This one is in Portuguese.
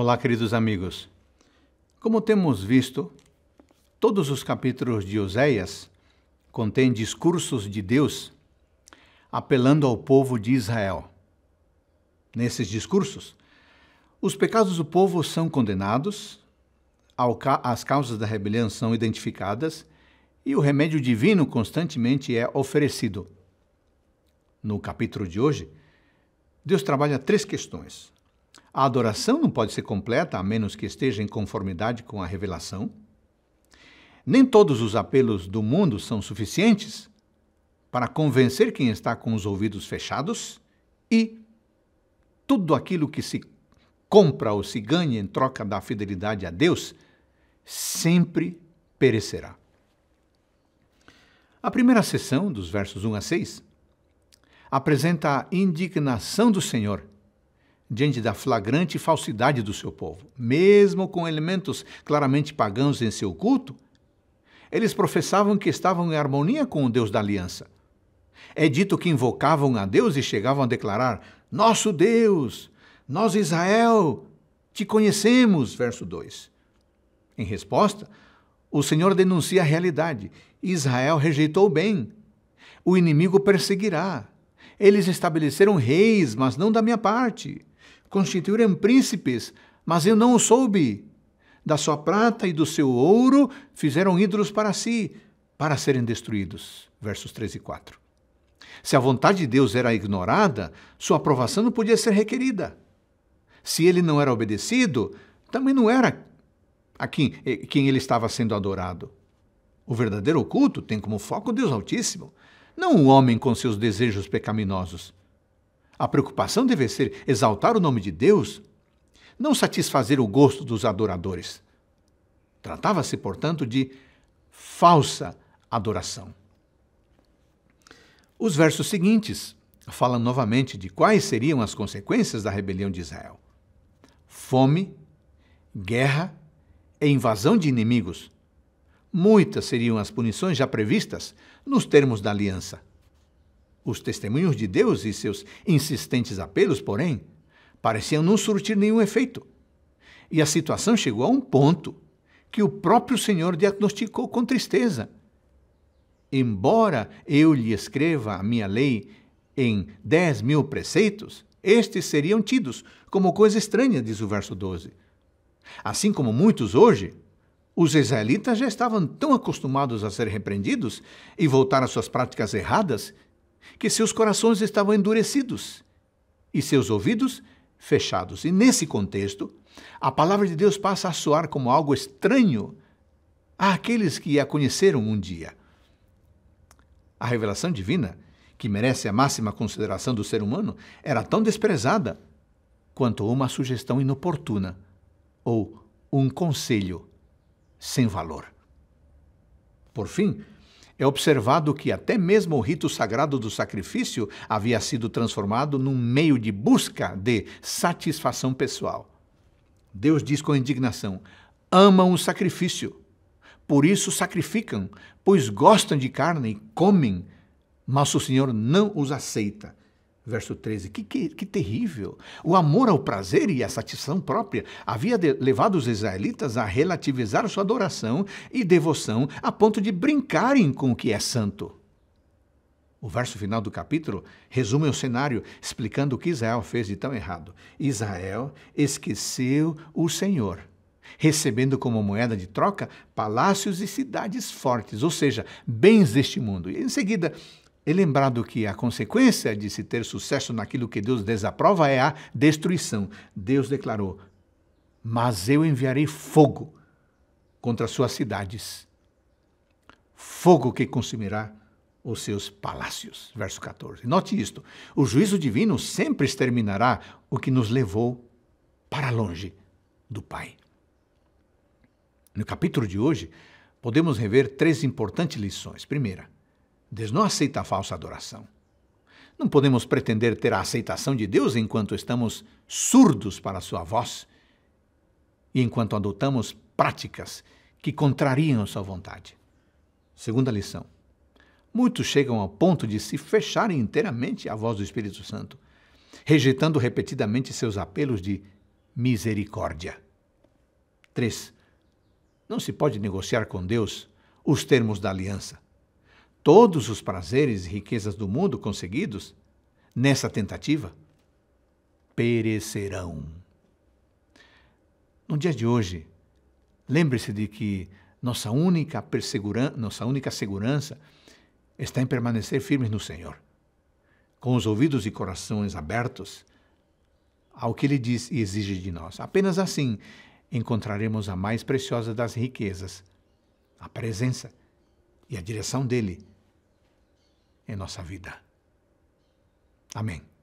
Olá, queridos amigos. Como temos visto, todos os capítulos de Oséias contêm discursos de Deus apelando ao povo de Israel. Nesses discursos, os pecados do povo são condenados, as causas da rebelião são identificadas e o remédio divino constantemente é oferecido. No capítulo de hoje, Deus trabalha três questões. A adoração não pode ser completa a menos que esteja em conformidade com a revelação. Nem todos os apelos do mundo são suficientes para convencer quem está com os ouvidos fechados e tudo aquilo que se compra ou se ganha em troca da fidelidade a Deus sempre perecerá. A primeira sessão, dos versos 1 a 6, apresenta a indignação do Senhor diante da flagrante falsidade do seu povo. Mesmo com elementos claramente pagãos em seu culto, eles professavam que estavam em harmonia com o Deus da aliança. É dito que invocavam a Deus e chegavam a declarar: Nosso Deus, nós Israel, te conhecemos. Verso 2. Em resposta, o Senhor denuncia a realidade: Israel rejeitou o bem. O inimigo perseguirá. Eles estabeleceram reis, mas não da minha parte constituíram príncipes, mas eu não o soube. Da sua prata e do seu ouro fizeram ídolos para si, para serem destruídos. Versos 3 e 4. Se a vontade de Deus era ignorada, sua aprovação não podia ser requerida. Se ele não era obedecido, também não era a quem, eh, quem ele estava sendo adorado. O verdadeiro culto tem como foco Deus Altíssimo, não o homem com seus desejos pecaminosos. A preocupação deve ser exaltar o nome de Deus, não satisfazer o gosto dos adoradores. Tratava-se, portanto, de falsa adoração. Os versos seguintes falam novamente de quais seriam as consequências da rebelião de Israel: fome, guerra e invasão de inimigos. Muitas seriam as punições já previstas nos termos da aliança. Os testemunhos de Deus e seus insistentes apelos, porém, pareciam não surtir nenhum efeito. E a situação chegou a um ponto que o próprio Senhor diagnosticou com tristeza. Embora eu lhe escreva a minha lei em dez mil preceitos, estes seriam tidos como coisa estranha, diz o verso 12. Assim como muitos hoje, os israelitas já estavam tão acostumados a ser repreendidos e voltar às suas práticas erradas que seus corações estavam endurecidos e seus ouvidos fechados. E nesse contexto, a palavra de Deus passa a soar como algo estranho àqueles que a conheceram um dia. A revelação divina, que merece a máxima consideração do ser humano, era tão desprezada quanto uma sugestão inoportuna ou um conselho sem valor. Por fim, é observado que até mesmo o rito sagrado do sacrifício havia sido transformado num meio de busca de satisfação pessoal. Deus diz com indignação: amam o sacrifício, por isso sacrificam, pois gostam de carne e comem. mas o Senhor não os aceita. Verso 13, que, que, que terrível! O amor ao prazer e à satisfação própria havia de, levado os israelitas a relativizar sua adoração e devoção a ponto de brincarem com o que é santo. O verso final do capítulo resume o cenário, explicando o que Israel fez de tão errado. Israel esqueceu o Senhor, recebendo como moeda de troca palácios e cidades fortes, ou seja, bens deste mundo. E em seguida, é lembrado que a consequência de se ter sucesso naquilo que Deus desaprova é a destruição. Deus declarou: Mas eu enviarei fogo contra as suas cidades, fogo que consumirá os seus palácios. Verso 14. Note isto: o juízo divino sempre exterminará o que nos levou para longe do Pai. No capítulo de hoje, podemos rever três importantes lições. Primeira, Deus não aceita a falsa adoração. Não podemos pretender ter a aceitação de Deus enquanto estamos surdos para a sua voz e enquanto adotamos práticas que contrariam a sua vontade. Segunda lição. Muitos chegam ao ponto de se fecharem inteiramente à voz do Espírito Santo, rejeitando repetidamente seus apelos de misericórdia. 3. Não se pode negociar com Deus os termos da aliança todos os prazeres e riquezas do mundo conseguidos nessa tentativa perecerão. No dia de hoje, lembre-se de que nossa única, nossa única segurança está em permanecer firmes no Senhor, com os ouvidos e corações abertos ao que Ele diz e exige de nós. Apenas assim encontraremos a mais preciosa das riquezas, a presença e a direção dele em nossa vida. Amém.